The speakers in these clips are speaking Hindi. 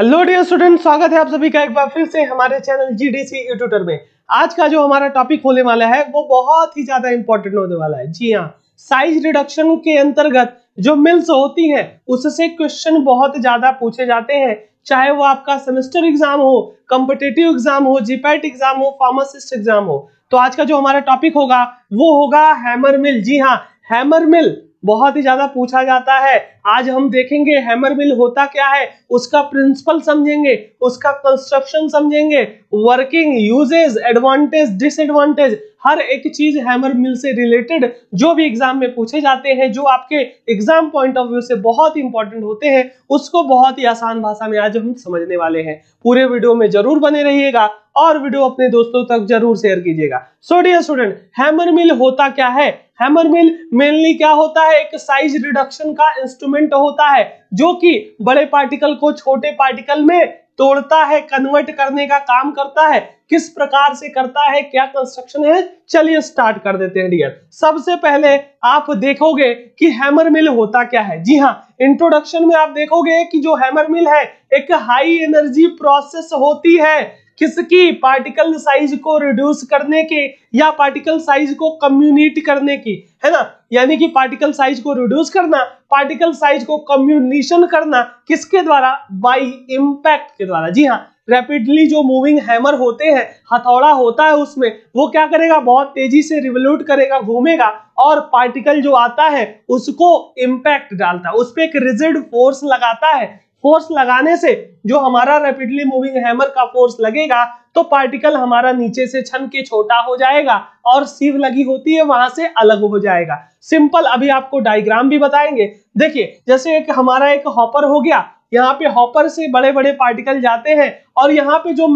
हेलो डियर स्टूडेंट स्वागत है आप सभी का एक बार फिर से हमारे चैनल जी डी सी यूट्यूटर में आज का जो हमारा टॉपिक होने वाला है वो बहुत ही ज्यादा इंपॉर्टेंट होने वाला है जी हाँ साइज रिडक्शन के अंतर्गत जो मिल्स होती हैं उससे क्वेश्चन बहुत ज्यादा पूछे जाते हैं चाहे वो आपका सेमेस्टर एग्जाम हो कम्पिटेटिव एग्जाम हो जीपैट एग्जाम e हो फार्मासिस्ट एग्जाम हो तो आज का जो हमारा टॉपिक होगा वो होगा हैमर मिल जी हाँ हैमर मिल बहुत ही ज्यादा पूछा जाता है आज हम देखेंगे हैमर मिल होता क्या है उसका प्रिंसिपल समझेंगे उसका कंस्ट्रक्शन समझेंगे वर्किंग यूजेज एडवांटेज डिसएडवांटेज हर एक चीज हैमर मिल से रिलेटेड जो भी एग्जाम में पूछे जाते हैं जो आपके एग्जाम पॉइंट ऑफ व्यू से बहुत इंपॉर्टेंट होते हैं उसको बहुत ही आसान भाषा में आज हम समझने वाले हैं पूरे वीडियो में जरूर बने रहिएगा और वीडियो अपने दोस्तों तक जरूर शेयर कीजिएगा so dear student hammer mill होता क्या है हैमर मिल मेनली क्या होता है एक साइज रिडक्शन का इंस्ट्रूमेंट होता है जो कि बड़े पार्टिकल को छोटे पार्टिकल में तोड़ता है कन्वर्ट करने का काम करता है किस प्रकार से करता है क्या कंस्ट्रक्शन है चलिए स्टार्ट कर देते हैं डियर सबसे पहले आप देखोगे कि हैमर मिल होता क्या है जी हाँ इंट्रोडक्शन में आप देखोगे कि जो हैमर मिल है एक हाई एनर्जी प्रोसेस होती है किसकी पार्टिकल साइज को रिड्यूस करने के या पार्टिकल साइज को कम्युनिट करने की है ना यानी कि पार्टिकल साइज को रिड्यूस करना पार्टिकल साइज को कम्युनिशन करना किसके द्वारा बाई इम्पैक्ट के द्वारा जी हाँ रैपिडली जो मूविंग हैमर होते हैं हथौड़ा होता है उसमें वो क्या करेगा बहुत तेजी से रिवल्यूट करेगा घूमेगा और पार्टिकल जो आता है उसको इम्पैक्ट डालता है उस पर एक रिजिड फोर्स लगाता है फोर्स लगाने से जो हमारा रैपिडली मूविंग हैमर का फोर्स लगेगा तो पार्टिकल हमारा नीचे से छन के छोटा हो जाएगा और सीव लगी होती है वहां से अलग हो जाएगा सिंपल अभी आपको डायग्राम भी बताएंगे देखिए जैसे एक हमारा एक हॉपर हो गया यहाँ पे हॉपर से बड़े बड़े पार्टिकल जाते हैं और यहाँ पे जो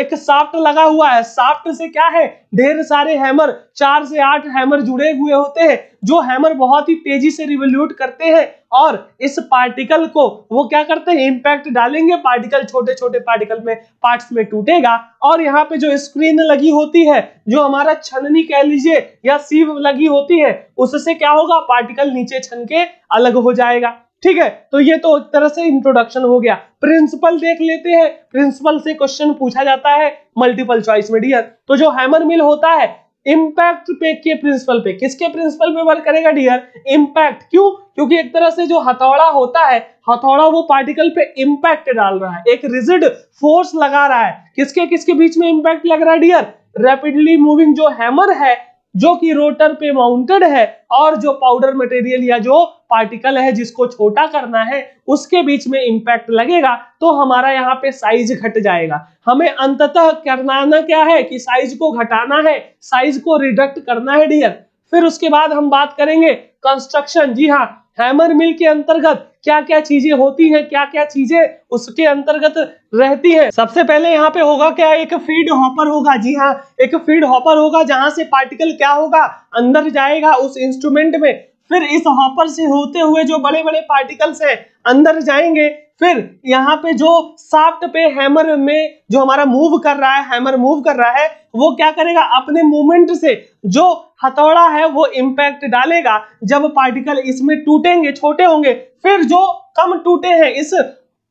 एक साफ्ट लगा हुआ है साफ्ट से क्या है ढेर सारे हैमर चार से आठ हैमर जुड़े हुए होते हैं जो हैमर बहुत ही तेजी से रिवोल्यूट करते हैं और इस पार्टिकल को वो क्या करते हैं इंपैक्ट डालेंगे पार्टिकल छोटे छोटे पार्टिकल में पार्ट्स में टूटेगा और यहाँ पे जो स्क्रीन लगी होती है जो हमारा छननी कह लीजिए या सीव लगी होती है उससे क्या होगा पार्टिकल नीचे छन के अलग हो जाएगा ठीक है तो ये तो एक तरह से इंट्रोडक्शन हो गया प्रिंसिपल देख लेते हैं प्रिंसिपल से क्वेश्चन पूछा जाता है मल्टीपल चॉइस में डियर तो जो हैमर मिल होता है इम्पैक्ट पे के प्रिंसिपल पे किसके प्रिंसिपल पे वर्क करेगा डियर इम्पैक्ट क्यों क्योंकि एक तरह से जो हथौड़ा होता है हथौड़ा वो पार्टिकल पे इम्पैक्ट डाल रहा है एक रिजिड फोर्स लगा रहा है किसके किसके बीच में इम्पैक्ट लग रहा है डियर रैपिडली मूविंग जो हैमर है जो कि रोटर पे माउंटेड है और जो पाउडर मटेरियल या जो पार्टिकल है जिसको छोटा करना है उसके बीच में इंपैक्ट लगेगा तो हमारा यहाँ पे साइज घट जाएगा हमें अंततः करना क्या है कि साइज को घटाना है साइज को रिडक्ट करना है डियर फिर उसके बाद हम बात करेंगे कंस्ट्रक्शन जी हाँ हैमर मिल के अंतर्गत क्या क्या चीजें होती हैं क्या क्या चीजें उसके अंतर्गत रहती हैं सबसे पहले यहाँ पे होगा क्या एक फीड हॉपर होगा जी हाँ एक फीड हॉपर होगा जहां से पार्टिकल क्या होगा अंदर जाएगा उस इंस्ट्रूमेंट में फिर इस हॉपर से होते हुए जो बड़े बड़े पार्टिकल्स है अंदर जाएंगे फिर यहाँ पे जो साफ्ट पे हैमर में जो हमारा मूव कर रहा है हैमर मूव कर रहा है वो क्या करेगा अपने मूवमेंट से जो हथौड़ा है वो इम्पैक्ट डालेगा जब पार्टिकल इसमें टूटेंगे छोटे होंगे फिर जो कम टूटे हैं इस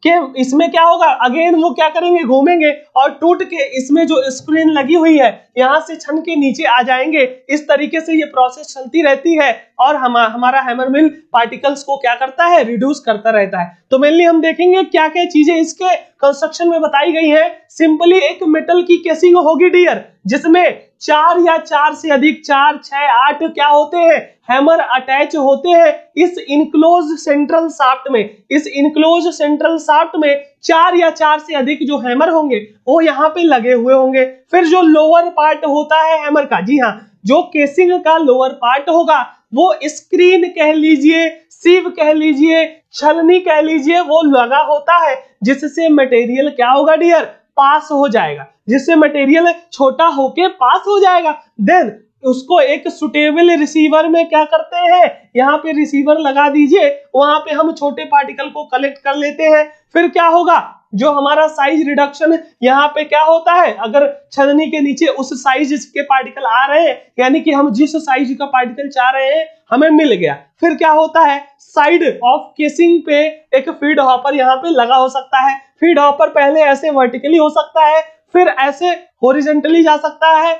कि इसमें क्या होगा अगेन वो क्या करेंगे घूमेंगे और टूट के इसमें जो स्क्रीन लगी हुई है यहाँ से छन के नीचे आ जाएंगे इस तरीके से ये प्रोसेस चलती रहती है और हम हमारा हैमर मिल पार्टिकल्स को क्या करता है रिड्यूस करता रहता है तो मेनली हम देखेंगे क्या क्या चीजें इसके कंस्ट्रक्शन में बताई गई है सिंपली एक मेटल की केसिंग होगी डियर जिसमें चार या चार से अधिक चार छह आठ क्या होते हैं हैमर अटैच होते हैं इस इनक्लोज सेंट्रल साफ्ट में इस इनक्लोज सेंट्रल साफ्ट में चार या चार से अधिक जो हैमर होंगे वो यहाँ पे लगे हुए होंगे फिर जो लोअर पार्ट होता है हैमर का जी हाँ जो केसिंग का लोअर पार्ट होगा वो स्क्रीन कह लीजिए सीव कह लीजिए छलनी कह लीजिए वो लगा होता है जिससे मटेरियल क्या होगा डियर पास हो जाएगा जिससे मटेरियल छोटा होके पास हो जाएगा देन उसको एक सुटेबल रिसीवर में क्या करते हैं यहाँ पे रिसीवर लगा दीजिए वहां पे हम छोटे पार्टिकल को कलेक्ट कर लेते हैं फिर क्या होगा जो हमारा साइज रिडक्शन यहाँ पे क्या होता है अगर छननी के नीचे उस साइज के पार्टिकल आ रहे हैं यानी कि हम जिस साइज का पार्टिकल चाह रहे हैं हमें मिल गया फिर क्या होता है साइड ऑफ केसिंग पे एक फीड हॉपर यहाँ पे लगा हो सकता है फीड हॉपर पहले ऐसे वर्टिकली हो सकता है फिर ऐसे होरिजेंटली जा सकता है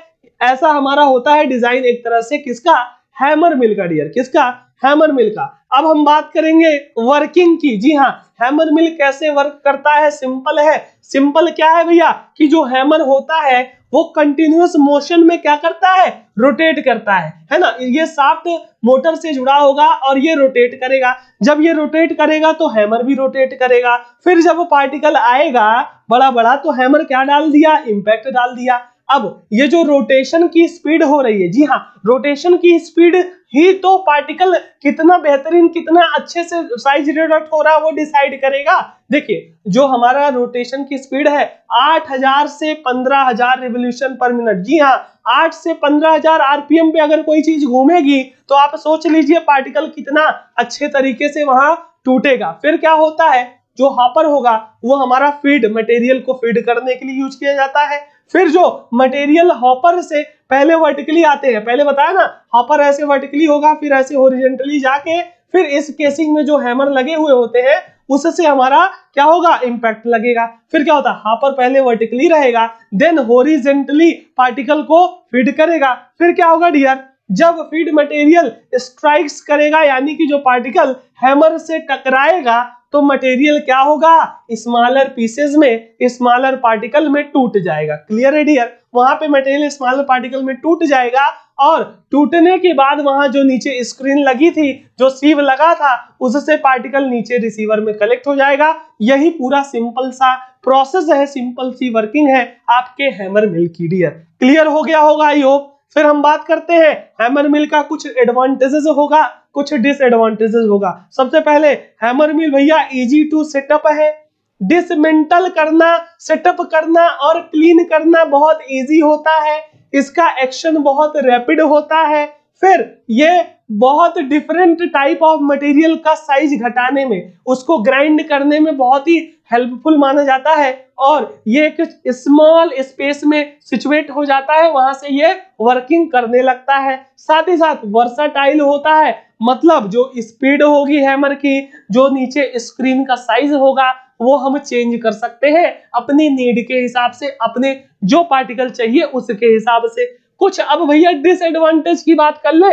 ऐसा हमारा होता है डिजाइन एक तरह से किसका हैमर मिल का डियर किसका हैमर मिल का अब हम बात करेंगे वर्किंग की जी हाँ हैमर मिल कैसे वर्क करता है सिंपल है सिंपल क्या है भैया कि जो हैमर होता है वो कंटिन्यूस मोशन में क्या करता है रोटेट करता है है ना ये साफ्ट मोटर से जुड़ा होगा और ये रोटेट करेगा जब ये रोटेट करेगा तो हैमर भी रोटेट करेगा फिर जब पार्टिकल आएगा बड़ा बड़ा तो हैमर क्या डाल दिया इंपैक्ट डाल दिया अब ये जो रोटेशन की स्पीड हो रही है जी हाँ रोटेशन की स्पीड ही तो पार्टिकल कितना बेहतरीन कितना अच्छे से साइज रिडक्ट हो रहा है वो डिसाइड करेगा देखिए जो हमारा रोटेशन की स्पीड है 8000 से 15000 रिवोल्यूशन पर मिनट जी हाँ 8 से 15000 आरपीएम पे अगर कोई चीज घूमेगी तो आप सोच लीजिए पार्टिकल कितना अच्छे तरीके से वहां टूटेगा फिर क्या होता है जो हापर होगा वो हमारा फीड मटेरियल को फीड करने के लिए यूज किया जाता है फिर जो मटेरियल हॉपर से पहले वर्टिकली आते हैं पहले बताया ना हॉपर ऐसे वर्टिकली होगा फिर ऐसे ओरिजेंटली जाके फिर इस केसिंग में जो हैमर लगे हुए होते हैं उससे हमारा क्या होगा इंपैक्ट लगेगा फिर क्या होता है हापर पहले वर्टिकली रहेगा देन होरिजेंटली पार्टिकल को फीड करेगा फिर क्या होगा डियर जब फीड मटेरियल स्ट्राइक्स करेगा यानी कि जो पार्टिकल हैमर से टकराएगा तो मटेरियल क्या होगा स्मॉलर पीसेज में स्मॉलर पार्टिकल में टूट जाएगा क्लियर है डियर वहां पे मटेरियल स्मॉलर पार्टिकल में टूट जाएगा और टूटने के बाद वहां जो नीचे स्क्रीन लगी थी जो सीव लगा था उससे पार्टिकल नीचे रिसीवर में कलेक्ट हो जाएगा यही पूरा सिंपल सा प्रोसेस है सिंपल सी वर्किंग है आपके हैमर मिल की डियर क्लियर हो गया होगा आई होप फिर हम बात करते हैं हैमर मिल का कुछ एडवांटेजेस होगा कुछ डिसएडवांटेजेस होगा सबसे पहले हैमर मिल भैया इजी टू सेटअप है डिसमेंटल करना सेटअप करना और क्लीन करना बहुत इजी होता है इसका एक्शन बहुत रैपिड होता है फिर ये बहुत डिफरेंट टाइप ऑफ मटेरियल का साइज घटाने में उसको ग्राइंड करने में बहुत ही हेल्पफुल माना जाता है और ये कुछ स्मॉल स्पेस में सिचुएट हो जाता है वहां से ये वर्किंग करने लगता है साथ ही साथ वर्साटाइल होता है मतलब जो स्पीड होगी हैमर की जो नीचे स्क्रीन का साइज होगा वो हम चेंज कर सकते हैं अपनी नीड के हिसाब से अपने जो पार्टिकल चाहिए उसके हिसाब से कुछ अब भैया डिसएडवांटेज की बात कर ले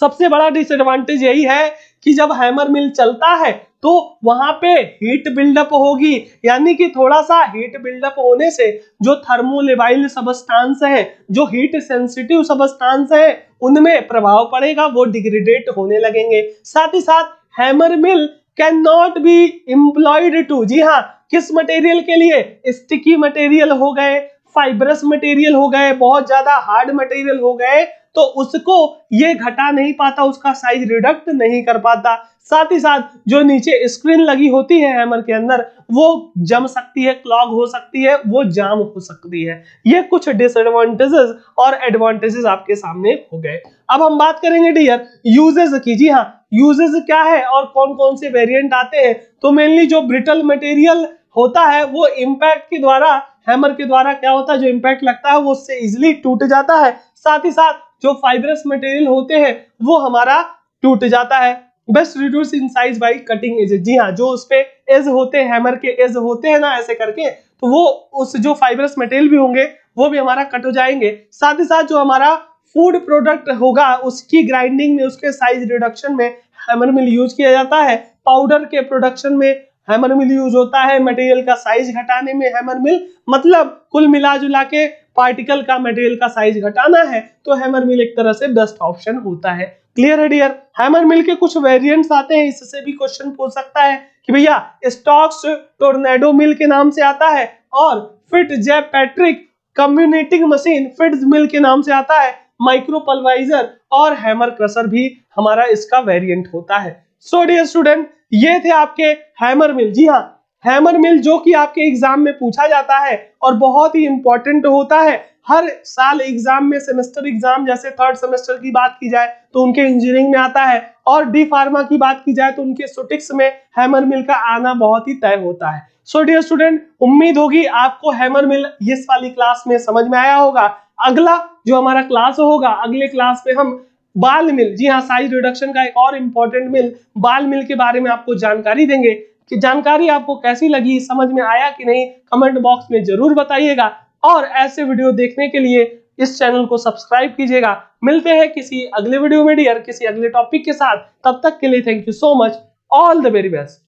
सबसे बड़ा डिसएडवांटेज यही है कि जब हैमर मिल चलता है तो वहां पे हीट बिल्डअप होगी यानी कि थोड़ा सा हीट बिल्डअप होने से जो थर्मोलेबाइल सबस्टांस है जो हीट सेंसिटिव सबस्टांस है उनमें प्रभाव पड़ेगा वो डिग्रेडेट होने लगेंगे साथ ही साथ hammer mill can not be employed to जी हाँ किस मटेरियल के लिए स्टिकी मटेरियल हो गए फाइबरस मटेरियल हो गए बहुत ज्यादा हार्ड मटेरियल हो गए तो उसको ये घटा नहीं पाता उसका साइज रिडक्ट नहीं कर पाता साथ ही साथ जो नीचे स्क्रीन लगी होती है हैमर के अंदर वो जम सकती है क्लॉग हो सकती है वो जाम हो सकती है ये कुछ डिसएडवांटेजेस और एडवांटेजेस आपके सामने हो गए अब हम बात करेंगे डियर यूजेस की जी हाँ यूजेस क्या है और कौन कौन से वेरिएंट आते हैं तो मेनली जो ब्रिटल मटेरियल होता है वो इम्पैक्ट के द्वारा हैमर के द्वारा क्या होता है जो इम्पैक्ट लगता है वो उससे इजिली टूट जाता है साथ ही साथ जो फाइबरस मटेरियल होते हैं वो हमारा टूट जाता है best reduce in size by cutting edge जी हाँ जो उसपे एज होते हैं हैमर के एज होते हैं ना ऐसे करके तो वो उस जो फाइबरस मटेरियल भी होंगे वो भी हमारा कट हो जाएंगे साथ ही साथ जो हमारा फूड प्रोडक्ट होगा उसकी ग्राइंडिंग में उसके साइज रिडक्शन में हैमर मिल यूज किया जाता है पाउडर के प्रोडक्शन में हैमर मिल यूज होता है मटेरियल का साइज घटाने में हैमर मिल मतलब कुल मिला जुला के पार्टिकल का मटेरियल का साइज घटाना है तो हैमर मिल एक तरह से बेस्ट ऑप्शन होता है क्लियर है डियर हैमर मिल के कुछ वेरिएंट्स आते हैं इससे भी क्वेश्चन पूछ सकता है कि भैया स्टॉक्स टोर्नेडो मिल के नाम से आता है और Fitzpatrick comminuting machine Fitz mill के नाम से आता है माइक्रो पलवाइजर और हैमर क्रशर भी हमारा इसका वेरियंट होता है सो डियर स्टूडेंट ये थे आपके हैमर मिल जी हाँ हैमर मिल जो कि आपके एग्जाम में पूछा जाता है और बहुत ही इंपॉर्टेंट होता है हर साल एग्जाम में सेमेस्टर एग्जाम जैसे थर्ड सेमेस्टर की बात की जाए तो उनके इंजीनियरिंग में आता है और डी फार्मा की बात की जाए तो उनके सुटिक्स में हैमर मिल का आना बहुत ही तय होता है सो डियर स्टूडेंट उम्मीद होगी आपको हैमर मिल इस वाली क्लास में समझ में आया होगा अगला जो हमारा क्लास होगा अगले क्लास में हम बाल मिल जी हाँ साइज रिडक्शन का एक और इम्पोर्टेंट मिल बाल मिल के बारे में आपको जानकारी देंगे कि जानकारी आपको कैसी लगी समझ में आया कि नहीं कमेंट बॉक्स में जरूर बताइएगा और ऐसे वीडियो देखने के लिए इस चैनल को सब्सक्राइब कीजिएगा मिलते हैं किसी अगले वीडियो में डियर किसी अगले टॉपिक के साथ तब तक के लिए thank you so much all the very best